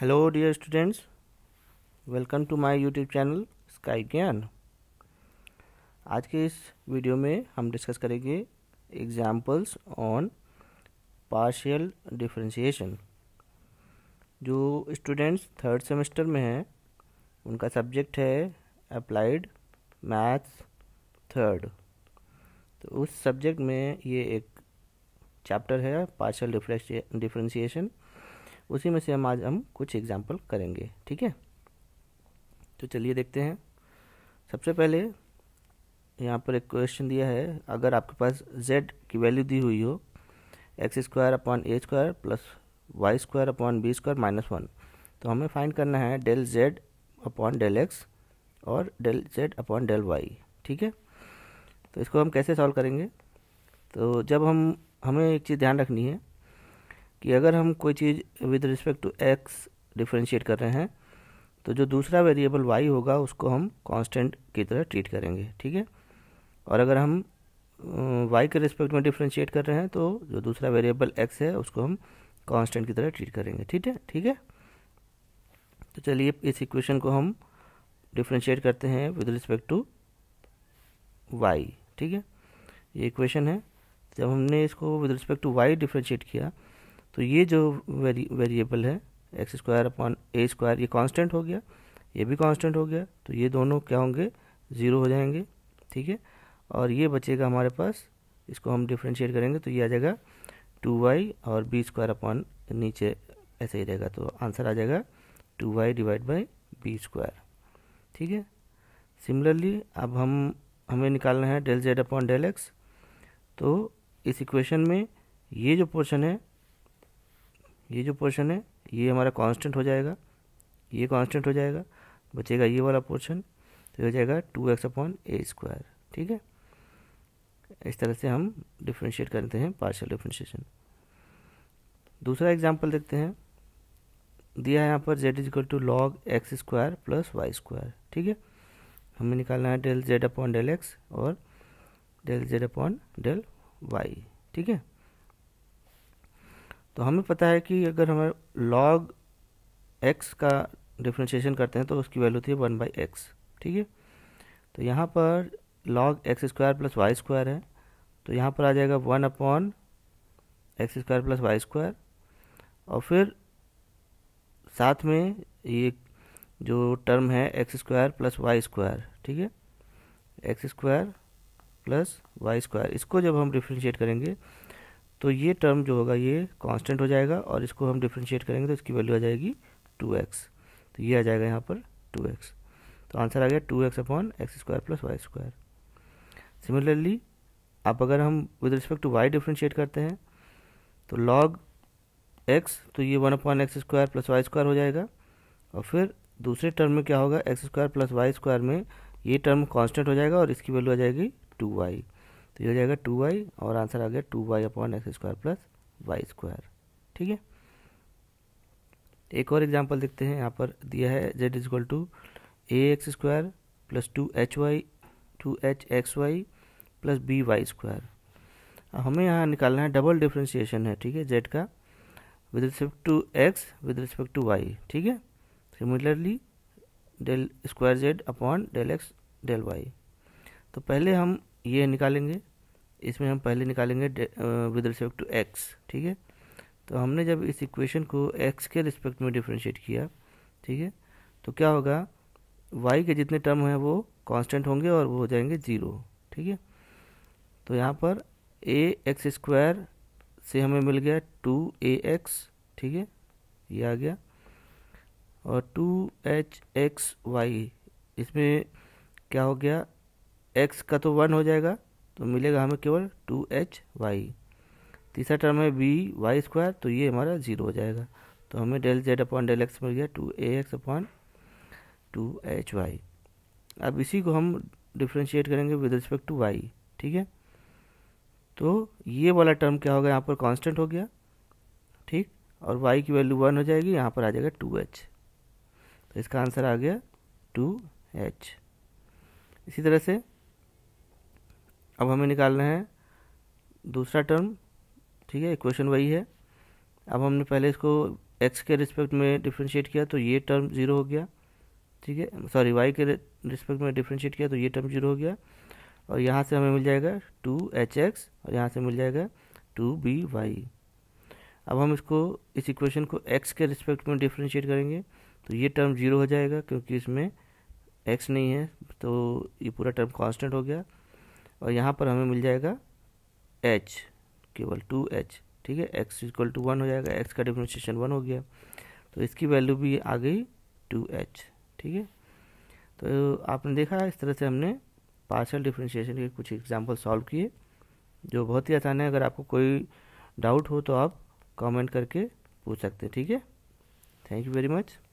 hello dear students welcome to my YouTube channel sky Gyan आज के इस वीडियो में हम डिस्कस करेंगे एग्जाम्पल्स ऑन पार्शियल डिफ्रेंशिएशन जो स्टूडेंट्स थर्ड सेमेस्टर में हैं उनका सब्जेक्ट है अप्लाइड मैथ्स थर्ड तो उस सब्जेक्ट में ये एक चैप्टर है पार्शियल डिफ्रेंशिएशन उसी में से हम आज हम कुछ एग्जाम्पल करेंगे ठीक है तो चलिए देखते हैं सबसे पहले यहाँ पर एक क्वेश्चन दिया है अगर आपके पास z की वैल्यू दी हुई हो x square upon a square plus y square upon b square minus one तो हमें फाइंड करना है del z upon del x और del z upon del y ठीक है तो इसको हम कैसे सॉल्व करेंगे तो जब हम हमें एक चीज़ ध्यान रखनी है कि अगर हम कोई चीज़ with respect to x differentiate कर रहे हैं तो जो दूसरा वेरिएबल वाई होगा उसको हम कांस्टेंट की तरह ट्रीट करेंगे ठीक है और अगर हम वाई के रिस्पेक्ट में डिफ्रेंशिएट कर रहे हैं तो जो दूसरा वेरिएबल एक्स है उसको हम कांस्टेंट की तरह ट्रीट करेंगे ठीक है ठीक है तो चलिए इस इक्वेशन को हम डिफ्रेंशिएट करते हैं विद रिस्पेक्ट टू वाई ठीक है ये इक्वेशन है जब हमने इसको with respect to y differentiate किया तो ये जो वेरी वेरिएबल है x square upon a square ये कांस्टेंट हो गया ये भी कांस्टेंट हो गया तो ये दोनों क्या होंगे ज़ीरो हो जाएंगे ठीक है और ये बचेगा हमारे पास इसको हम डिफ्रेंशिएट करेंगे तो ये आ जाएगा टू वाई और बी स्क्वायर अपॉन नीचे ऐसे ही रहेगा तो आंसर आ जाएगा two y divide by b square ठीक है सिमिलरली अब हम हमें निकालना है del z upon del x तो इस इक्वेशन में ये जो पोर्शन है ये जो पोर्शन है ये हमारा कांस्टेंट हो जाएगा ये कांस्टेंट हो जाएगा बचेगा ये वाला पोर्शन तो ये हो जाएगा two x upon a square ठीक है इस तरह से हम डिफ्रेंशिएट करते हैं पार्शियल डिफ्रेंशिएशन दूसरा एग्जाम्पल देखते हैं दिया है यहाँ पर z is equal to log x square plus y square ठीक है हमें निकालना है del z upon del x और del z upon del y ठीक है तो हमें पता है कि अगर हमें लॉग एक्स का डिफ्रेंशिएशन करते हैं तो उसकी वैल्यू थी वन बाई एक्स ठीक है तो यहाँ पर log x square plus y square है तो यहाँ पर आ जाएगा one upon x square plus y square और फिर साथ में ये जो टर्म है x square plus y square ठीक है x square plus y square इसको जब हम डिफ्रेंशिएट करेंगे तो ये टर्म जो होगा ये कांस्टेंट हो जाएगा और इसको हम डिफ्रेंशिएट करेंगे तो इसकी वैल्यू आ जाएगी टू एक्स तो ये आ जाएगा यहाँ पर टू एक्स तो आंसर आ गया two x upon x square plus y square similarly आप अगर हम with respect to y differentiate करते हैं तो लॉग एक्स तो ये one upon x square plus y square हो जाएगा और फिर दूसरे टर्म में क्या होगा x square plus y square में ये टर्म कॉन्स्टेंट हो जाएगा और इसकी वैल्यू आ जाएगी टू वाई तो ये हो जाएगा टू वाई और आंसर आ गया two y upon x square plus y square ठीक है एक और एग्जाम्पल देखते हैं यहाँ पर दिया है z is equal to a x square plus two h y two h x y plus b y square हमें यहाँ निकालना है डबल डिफ्रेंशिएशन है ठीक है जेड का with respect to x with respect to y ठीक है similarly del square z upon del x del y तो पहले हम ये निकालेंगे इसमें हम पहले निकालेंगे विद रिस्पेक्ट टू एक्स ठीक है तो हमने जब इस इक्वेशन को एक्स के रिस्पेक्ट में डिफ्रेंशिएट किया ठीक है तो क्या होगा वाई के जितने टर्म हैं वो कांस्टेंट होंगे और वो हो जाएंगे ज़ीरो ठीक है तो यहाँ पर ए एक्स स्क्वायर से हमें मिल गया टू ए एक्स ठीक है ये आ गया और टू एच एक्स वाई इसमें क्या हो गया एक्स का तो वन हो जाएगा तो मिलेगा हमें केवल टू एच वाई तीसरा टर्म है बी वाई स्क्वायर तो ये हमारा जीरो हो जाएगा तो हमें del z upon del x मिल गया two a x upon two h y अब इसी को हम डिफ्रेंशिएट करेंगे विद रिस्पेक्ट टू वाई ठीक है तो ये वाला टर्म क्या होगा यहाँ पर कांस्टेंट हो गया ठीक और वाई की वैल्यू वन हो जाएगी यहाँ पर आ जाएगा टू एच तो इसका आंसर आ गया टू एच इसी तरह से अब हमें निकालना है दूसरा टर्म ठीक है इक्वेशन वही है अब हमने पहले इसको एक्स के रिस्पेक्ट में डिफ्रेंशिएट किया तो ये टर्म ज़ीरो हो गया ठीक है सॉरी वाई के रिस्पेक्ट में डिफ्रेंशिएट किया तो ये टर्म ज़ीरो हो गया और यहाँ से हमें मिल जाएगा टू एच एक्स और यहाँ से मिल जाएगा टू बी वाई अब हम इसको इस इक्वेशन को एक्स के रिस्पेक्ट में डिफ्रेंशिएट करेंगे तो ये टर्म ज़ीरो हो जाएगा क्योंकि इसमें एक्स नहीं है तो ये पूरा टर्म कॉन्स्टेंट हो गया और यहाँ पर हमें मिल जाएगा एच केवल टू एच ठीक है एक्स इक्वल टू वन हो जाएगा एक्स का डिफ्रेंशिएशन वन हो गया तो इसकी वैल्यू भी आ गई टू एच ठीक है तो आपने देखा इस तरह से हमने पार्शल डिफ्रेंशिएशन के कुछ एग्जाम्पल सॉल्व किए जो बहुत ही आसान है अगर आपको कोई डाउट हो तो आप कमेंट करके पूछ सकते हैं ठीक है थैंक यू वेरी मच